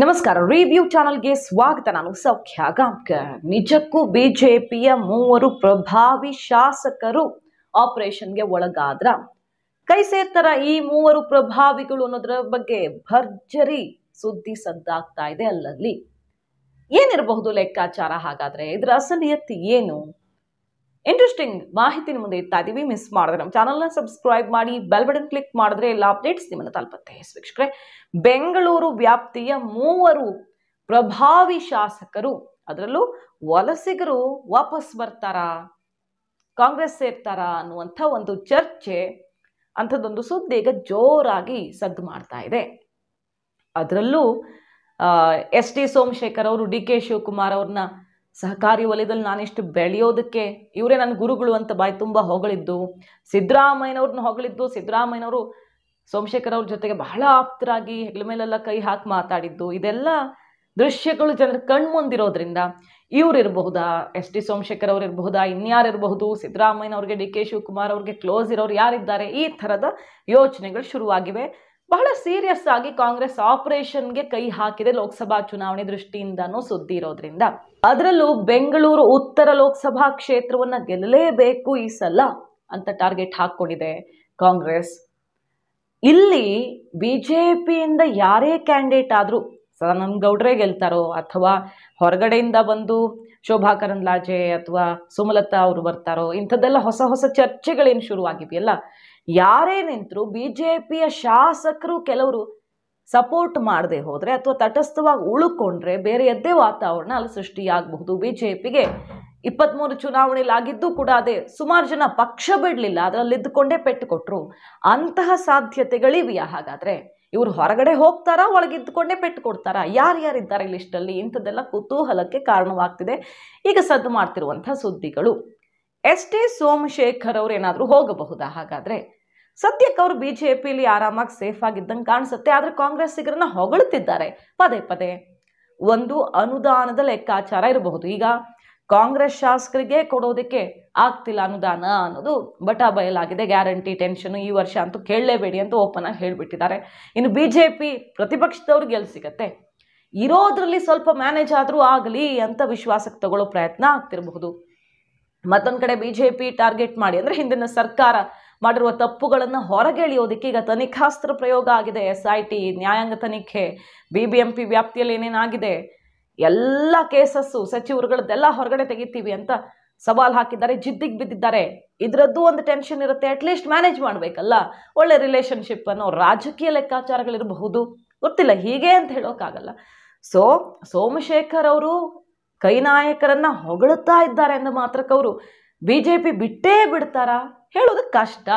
ನಮಸ್ಕಾರ ರಿವ್ಯೂ ಚಾನಲ್ಗೆ ಸ್ವಾಗತ ನಾನು ಸೌಖ್ಯ ಗಾಂಕರ್ ನಿಜಕ್ಕೂ ಬಿಜೆಪಿಯ ಮೂವರು ಪ್ರಭಾವಿ ಶಾಸಕರು ಆಪರೇಷನ್ಗೆ ಒಳಗಾದ್ರ ಕೈ ಸೇರ್ತಾರ ಈ ಮೂವರು ಪ್ರಭಾವಿಗಳು ಅನ್ನೋದ್ರ ಬಗ್ಗೆ ಭರ್ಜರಿ ಸುದ್ದಿ ಸದ್ದಾಗ್ತಾ ಇದೆ ಅಲ್ಲಲ್ಲಿ ಏನಿರಬಹುದು ಲೆಕ್ಕಾಚಾರ ಹಾಗಾದ್ರೆ ಇದರ ಅಸಲಿಯತ್ತಿ ಏನು ಇಂಟ್ರೆಸ್ಟಿಂಗ್ ಮಾಹಿತಿ ಮುಂದೆ ಇರ್ತಾ ಮಿಸ್ ಮಾಡಿದ್ರೆ ನಮ್ಮ ಚಾನಲ್ನ ಸಬ್ಸ್ಕ್ರೈಬ್ ಮಾಡಿ ಬೆಲ್ ಬಟನ್ ಕ್ಲಿಕ್ ಮಾಡಿದ್ರೆ ಎಲ್ಲ ಅಪ್ಡೇಟ್ಸ್ ನಿಮ್ಮನ್ನು ತಲುಪುತ್ತೆ ಬೆಂಗಳೂರು ವ್ಯಾಪ್ತಿಯ ಮೂವರು ಪ್ರಭಾವಿ ಶಾಸಕರು ಅದರಲ್ಲೂ ವಲಸಿಗರು ವಾಪಸ್ ಬರ್ತಾರಾ ಕಾಂಗ್ರೆಸ್ ಸೇರ್ತಾರಾ ಅನ್ನುವಂಥ ಒಂದು ಚರ್ಚೆ ಅಂಥದ್ದೊಂದು ಸುದ್ದಿ ಈಗ ಜೋರಾಗಿ ಸದ್ದು ಮಾಡ್ತಾ ಇದೆ ಅದರಲ್ಲೂ ಎಸ್ ಟಿ ಸೋಮಶೇಖರ್ ಅವರು ಡಿ ಕೆ ಶಿವಕುಮಾರ್ ಅವ್ರನ್ನ ಸಹಕಾರಿ ವಲಯದಲ್ಲಿ ನಾನಿಷ್ಟು ಬೆಳೆಯೋದಕ್ಕೆ ಇವರೇ ನನ್ನ ಗುರುಗಳು ಅಂತ ಬಾಯಿ ತುಂಬ ಹೊಗಳಿದ್ದು ಸಿದ್ದರಾಮಯ್ಯನವ್ರನ್ನ ಹೊಗಳಿದ್ದು ಸಿದ್ದರಾಮಯ್ಯನವರು ಸೋಮಶೇಖರ್ ಅವ್ರ ಜೊತೆಗೆ ಬಹಳ ಆಪ್ತರಾಗಿ ಹೆಗಲ ಮೇಲೆಲ್ಲ ಕೈ ಹಾಕಿ ಮಾತಾಡಿದ್ದು ಇದೆಲ್ಲ ದೃಶ್ಯಗಳು ಜನರ ಕಣ್ಮುಂದಿರೋದ್ರಿಂದ ಇವ್ರು ಇರಬಹುದಾ ಎಸ್ ಟಿ ಸೋಮಶೇಖರ್ ಅವ್ರು ಇರಬಹುದಾ ಇನ್ಯಾರು ಇರಬಹುದು ಸಿದ್ದರಾಮಯ್ಯನವ್ರಿಗೆ ಡಿ ಕೆ ಶಿವಕುಮಾರ್ ಅವ್ರಿಗೆ ಕ್ಲೋಸ್ ಇರೋರು ಯಾರಿದ್ದಾರೆ ಈ ಥರದ ಯೋಚನೆಗಳು ಶುರುವಾಗಿವೆ ಬಹಳ ಸೀರಿಯಸ್ ಆಗಿ ಕಾಂಗ್ರೆಸ್ ಆಪರೇಷನ್ಗೆ ಕೈ ಹಾಕಿದೆ ಲೋಕಸಭಾ ಚುನಾವಣೆ ದೃಷ್ಟಿಯಿಂದನೂ ಸುದ್ದಿ ಇರೋದ್ರಿಂದ ಅದರಲ್ಲೂ ಬೆಂಗಳೂರು ಉತ್ತರ ಲೋಕಸಭಾ ಕ್ಷೇತ್ರವನ್ನ ಗೆಲ್ಲಲೇಬೇಕು ಈ ಸಲ ಅಂತ ಟಾರ್ಗೆಟ್ ಹಾಕೊಂಡಿದೆ ಕಾಂಗ್ರೆಸ್ ಇಲ್ಲಿ ಬಿಜೆಪಿಯಿಂದ ಯಾರೇ ಕ್ಯಾಂಡಿಡೇಟ್ ಆದರೂ ಸದಾನಂದ ಗೌಡ್ರೇ ಗೆಲ್ತಾರೋ ಅಥವಾ ಹೊರಗಡೆಯಿಂದ ಬಂದು ಶೋಭಾ ಕರಂದ್ಲಾಜೆ ಅಥವಾ ಸುಮಲತಾ ಅವರು ಬರ್ತಾರೋ ಇಂಥದ್ದೆಲ್ಲ ಹೊಸ ಹೊಸ ಚರ್ಚೆಗಳೇನು ಶುರುವಾಗಿವೆಯಲ್ಲ ಯಾರೇ ನಿಂತರೂ ಬಿ ಜೆ ಪಿಯ ಶಾಸಕರು ಕೆಲವರು ಸಪೋರ್ಟ್ ಮಾಡದೆ ಹೋದರೆ ಅಥವಾ ತಟಸ್ಥವಾಗಿ ಬೇರೆ ಬೇರೆಯದ್ದೇ ವಾತಾವರಣ ಅಲ್ಲಿ ಸೃಷ್ಟಿಯಾಗಬಹುದು ಬಿ ಜೆ ಪಿಗೆ ಇಪ್ಪತ್ತ್ಮೂರು ಚುನಾವಣೆಯಲ್ಲಿ ಆಗಿದ್ದು ಕೂಡ ಅದೇ ಸುಮಾರು ಜನ ಪಕ್ಷ ಬಿಡಲಿಲ್ಲ ಅದರಲ್ಲಿ ಇದ್ದುಕೊಂಡೇ ಪೆಟ್ಟು ಕೊಟ್ಟರು ಅಂತಹ ಸಾಧ್ಯತೆಗಳಿವೆಯಾ ಹಾಗಾದರೆ ಇವರು ಹೊರಗಡೆ ಹೋಗ್ತಾರಾ ಒಳಗಿದ್ದುಕೊಂಡೇ ಪೆಟ್ಟು ಕೊಡ್ತಾರಾ ಯಾರ್ಯಾರಿದ್ದಾರೆ ಲಿಸ್ಟಲ್ಲಿ ಇಂಥದ್ದೆಲ್ಲ ಕುತೂಹಲಕ್ಕೆ ಕಾರಣವಾಗ್ತಿದೆ ಈಗ ಸದ್ದು ಮಾಡ್ತಿರುವಂಥ ಸುದ್ದಿಗಳು ಎಸ್ ಟಿ ಸೋಮಶೇಖರ್ ಅವರು ಏನಾದರೂ ಹೋಗಬಹುದಾ ಹಾಗಾದರೆ ಸದ್ಯಕ್ಕೆ ಅವರು ಬಿ ಜೆ ಪಿಲಿ ಆರಾಮಾಗಿ ಸೇಫ್ ಆಗಿದ್ದಂಗೆ ಕಾಣಿಸುತ್ತೆ ಆದರೆ ಕಾಂಗ್ರೆಸ್ಸಿಗರನ್ನ ಹೊಗಳುತ್ತಿದ್ದಾರೆ ಪದೇ ಪದೇ ಒಂದು ಅನುದಾನದ ಲೆಕ್ಕಾಚಾರ ಇರಬಹುದು ಈಗ ಕಾಂಗ್ರೆಸ್ ಶಾಸಕರಿಗೆ ಕೊಡೋದಕ್ಕೆ ಆಗ್ತಿಲ್ಲ ಅನುದಾನ ಅನ್ನೋದು ಬಟಾ ಬಯಲಾಗಿದೆ ಗ್ಯಾರಂಟಿ ಟೆನ್ಷನು ಈ ವರ್ಷ ಅಂತೂ ಕೇಳಲೇಬೇಡಿ ಅಂತ ಓಪನ್ ಆಗಿ ಹೇಳಿಬಿಟ್ಟಿದ್ದಾರೆ ಇನ್ನು ಬಿ ಜೆ ಪಿ ಪ್ರತಿಪಕ್ಷದವ್ರಿಗೆ ಗೆಲ್ಸಿಗತ್ತೆ ಇರೋದ್ರಲ್ಲಿ ಸ್ವಲ್ಪ ಮ್ಯಾನೇಜ್ ಆದರೂ ಆಗಲಿ ಅಂತ ವಿಶ್ವಾಸಕ್ಕೆ ತಗೊಳ್ಳೋ ಪ್ರಯತ್ನ ಆಗ್ತಿರಬಹುದು ಮತ್ತೊಂದು ಕಡೆ ಬಿ ಜೆ ಪಿ ಟಾರ್ಗೆಟ್ ಮಾಡಿ ಅಂದರೆ ಹಿಂದಿನ ಸರ್ಕಾರ ಮಾಡಿರುವ ತಪ್ಪುಗಳನ್ನು ಹೊರಗೆಳೆಯೋದಕ್ಕೆ ಈಗ ತನಿಖಾಸ್ತ್ರ ಪ್ರಯೋಗ ಆಗಿದೆ ಎಸ್ ಐ ಟಿ ನ್ಯಾಯಾಂಗ ತನಿಖೆ ಬಿ ಬಿ ಎಂ ಪಿ ವ್ಯಾಪ್ತಿಯಲ್ಲಿ ಏನೇನಾಗಿದೆ ಎಲ್ಲ ಕೇಸಸ್ಸು ಸಚಿವರುಗಳದ್ದೆಲ್ಲ ಹೊರಗಡೆ ತೆಗಿತೀವಿ ಅಂತ ಸವಾಲು ಹಾಕಿದ್ದಾರೆ ಜಿದ್ದಿಗೆ ಬಿದ್ದಿದ್ದಾರೆ ಇದರದ್ದು ಒಂದು ಟೆನ್ಷನ್ ಇರುತ್ತೆ ಅಟ್ಲೀಸ್ಟ್ ಮ್ಯಾನೇಜ್ ಮಾಡಬೇಕಲ್ಲ ಒಳ್ಳೆ ರಿಲೇಷನ್ಶಿಪ್ ಅನ್ನೋ ರಾಜಕೀಯ ಲೆಕ್ಕಾಚಾರಗಳಿರಬಹುದು ಗೊತ್ತಿಲ್ಲ ಹೀಗೆ ಅಂತ ಹೇಳೋಕ್ಕಾಗಲ್ಲ ಸೊ ಸೋಮಶೇಖರ್ ಅವರು ಕೈ ನಾಯಕರನ್ನು ಹೊಗಳುತ್ತಾ ಇದ್ದಾರೆ ಅನ್ನೋ ಮಾತ್ರಕ್ಕೆ ಅವರು ಬಿ ಜೆ ಪಿ ಬಿಟ್ಟೇ ಬಿಡ್ತಾರಾ ಹೇಳೋದು ಕಷ್ಟ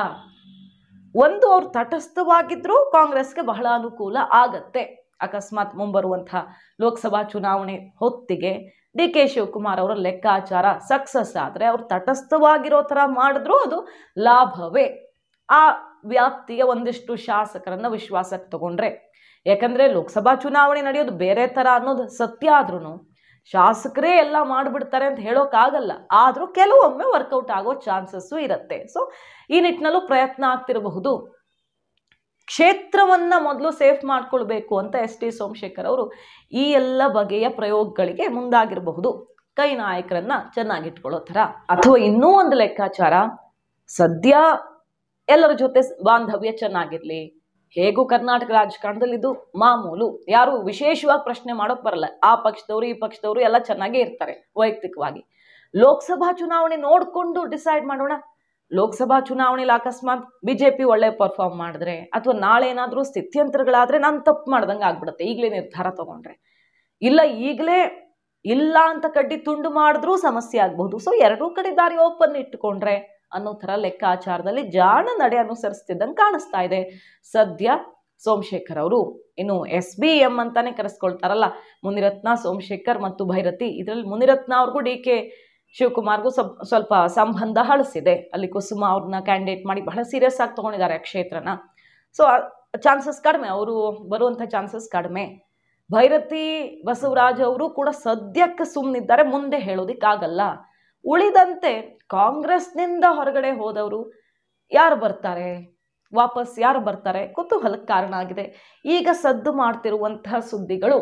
ಒಂದು ಅವ್ರು ತಟಸ್ಥವಾಗಿದ್ದರೂ ಕಾಂಗ್ರೆಸ್ಗೆ ಬಹಳ ಅನುಕೂಲ ಆಗತ್ತೆ ಅಕಸ್ಮಾತ್ ಮುಂಬರುವಂತಹ ಲೋಕಸಭಾ ಚುನಾವಣೆ ಹೊತ್ತಿಗೆ ಡಿ ಕೆ ಶಿವಕುಮಾರ್ ಅವರ ಲೆಕ್ಕಾಚಾರ ಸಕ್ಸಸ್ ಆದರೆ ಅವರು ತಟಸ್ಥವಾಗಿರೋ ಥರ ಮಾಡಿದ್ರು ಅದು ಲಾಭವೇ ಆ ವ್ಯಾಪ್ತಿಯ ಒಂದಿಷ್ಟು ಶಾಸಕರನ್ನು ವಿಶ್ವಾಸಕ್ಕೆ ತಗೊಂಡ್ರೆ ಯಾಕಂದರೆ ಲೋಕಸಭಾ ಚುನಾವಣೆ ನಡೆಯೋದು ಬೇರೆ ಥರ ಅನ್ನೋದು ಸತ್ಯ ಆದ್ರೂ ಶಾಸಕರೇ ಎಲ್ಲ ಮಾಡಿಬಿಡ್ತಾರೆ ಅಂತ ಹೇಳೋಕ್ಕಾಗಲ್ಲ ಆದರೂ ಕೆಲವೊಮ್ಮೆ ವರ್ಕೌಟ್ ಆಗೋ ಚಾನ್ಸಸ್ಸು ಇರುತ್ತೆ ಸೊ ಈ ನಿಟ್ಟಿನಲ್ಲೂ ಪ್ರಯತ್ನ ಆಗ್ತಿರಬಹುದು ಕ್ಷೇತ್ರವನ್ನು ಮೊದಲು ಸೇಫ್ ಮಾಡಿಕೊಳ್ಬೇಕು ಅಂತ ಎಸ್ ಟಿ ಸೋಮಶೇಖರ್ ಅವರು ಈ ಎಲ್ಲ ಬಗೆಯ ಪ್ರಯೋಗಗಳಿಗೆ ಮುಂದಾಗಿರಬಹುದು ಕೈ ನಾಯಕರನ್ನು ಚೆನ್ನಾಗಿಟ್ಕೊಳ್ಳೋ ಥರ ಅಥವಾ ಇನ್ನೂ ಒಂದು ಲೆಕ್ಕಾಚಾರ ಸದ್ಯ ಎಲ್ಲರ ಜೊತೆ ಬಾಂಧವ್ಯ ಚೆನ್ನಾಗಿರಲಿ ಹೇಗೂ ಕರ್ನಾಟಕ ರಾಜಕಾರಣದಲ್ಲಿ ಇದು ಮಾಮೂಲು ಯಾರು ವಿಶೇಷವಾಗಿ ಪ್ರಶ್ನೆ ಮಾಡೋಕೆ ಬರಲ್ಲ ಆ ಪಕ್ಷದವರು ಈ ಪಕ್ಷದವರು ಎಲ್ಲ ಚೆನ್ನಾಗೇ ಇರ್ತಾರೆ ವೈಯಕ್ತಿಕವಾಗಿ ಲೋಕಸಭಾ ಚುನಾವಣೆ ನೋಡಿಕೊಂಡು ಡಿಸೈಡ್ ಮಾಡೋಣ ಲೋಕಸಭಾ ಚುನಾವಣೆಯಲ್ಲಿ ಅಕಸ್ಮಾತ್ ಬಿ ಜೆ ಪಿ ಒಳ್ಳೆ ಪರ್ಫಾರ್ಮ್ ಮಾಡಿದ್ರೆ ಅಥವಾ ನಾಳೆ ಏನಾದರೂ ಸ್ಥಿತ್ಯಂತರಗಳಾದರೆ ನಾನು ತಪ್ಪು ಮಾಡ್ದಂಗೆ ಆಗ್ಬಿಡುತ್ತೆ ಈಗಲೇ ನಿರ್ಧಾರ ತಗೊಂಡ್ರೆ ಇಲ್ಲ ಈಗಲೇ ಇಲ್ಲ ಅಂತ ಕಡ್ಡಿ ತುಂಡು ಮಾಡಿದ್ರೂ ಸಮಸ್ಯೆ ಆಗ್ಬಹುದು ಸೊ ಎರಡೂ ಕಡೆ ದಾರಿ ಓಪನ್ ಇಟ್ಟುಕೊಂಡ್ರೆ ಅನ್ನೋ ಥರ ಲೆಕ್ಕಾಚಾರದಲ್ಲಿ ಜಾಣ ನಡೆ ಅನುಸರಿಸ್ತಿದ್ದಂಗೆ ಕಾಣಿಸ್ತಾ ಇದೆ ಸದ್ಯ ಸೋಮಶೇಖರ್ ಅವರು ಇನ್ನು ಎಸ್ ಬಿ ಎಂ ಅಂತಾನೆ ಕರೆಸ್ಕೊಳ್ತಾರಲ್ಲ ಮುನಿರತ್ನ ಸೋಮಶೇಖರ್ ಮತ್ತು ಭೈರತಿ ಇದರಲ್ಲಿ ಮುನಿರತ್ನ ಅವ್ರಿಗೂ ಡಿ ಕೆ ಶಿವಕುಮಾರ್ಗೂ ಸ್ವಲ್ಪ ಸಂಬಂಧ ಹಳಸಿದೆ ಅಲ್ಲಿ ಕುಸುಮ ಅವ್ರನ್ನ ಕ್ಯಾಂಡಿಡೇಟ್ ಮಾಡಿ ಬಹಳ ಸೀರಿಯಸ್ ಆಗಿ ಆ ಕ್ಷೇತ್ರನ ಸೊ ಚಾನ್ಸಸ್ ಕಡಿಮೆ ಅವರು ಬರುವಂಥ ಚಾನ್ಸಸ್ ಕಡಿಮೆ ಭೈರತಿ ಬಸವರಾಜ್ ಅವರು ಕೂಡ ಸದ್ಯಕ್ಕೆ ಸುಮ್ಮನಿದ್ದಾರೆ ಮುಂದೆ ಹೇಳೋದಕ್ಕಾಗಲ್ಲ ಉಳಿದಂತೆ ಕಾಂಗ್ರೆಸ್ನಿಂದ ಹೊರಗಡೆ ಹೋದವರು ಯಾರು ಬರ್ತಾರೆ ವಾಪಸ್ ಯಾರು ಬರ್ತಾರೆ ಕುತೂಹಲಕ್ಕೆ ಕಾರಣ ಆಗಿದೆ ಈಗ ಸದ್ದು ಮಾಡ್ತಿರುವಂತಹ ಸುದ್ದಿಗಳು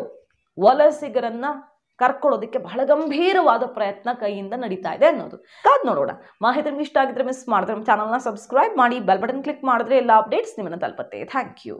ವಲಸಿಗರನ್ನು ಕರ್ಕೊಳ್ಳೋದಕ್ಕೆ ಬಹಳ ಗಂಭೀರವಾದ ಪ್ರಯತ್ನ ಕೈಯಿಂದ ನಡೀತಾ ಇದೆ ಅನ್ನೋದು ಕಾದ್ ನೋಡೋಣ ಮಾಹಿತಿ ನಿಮ್ಗೆ ಇಷ್ಟ ಆಗಿದ್ರೆ ಮಿಸ್ ಮಾಡಿದ್ರೆ ನಮ್ಮ ಚಾನಲ್ನ ಸಬ್ಸ್ಕ್ರೈಬ್ ಮಾಡಿ ಬೆಲ್ ಬಟನ್ ಕ್ಲಿಕ್ ಮಾಡಿದ್ರೆ ಎಲ್ಲ ಅಪ್ಡೇಟ್ಸ್ ನಿಮ್ಮನ್ನು ತಲುಪತ್ತೆ ಥ್ಯಾಂಕ್ ಯು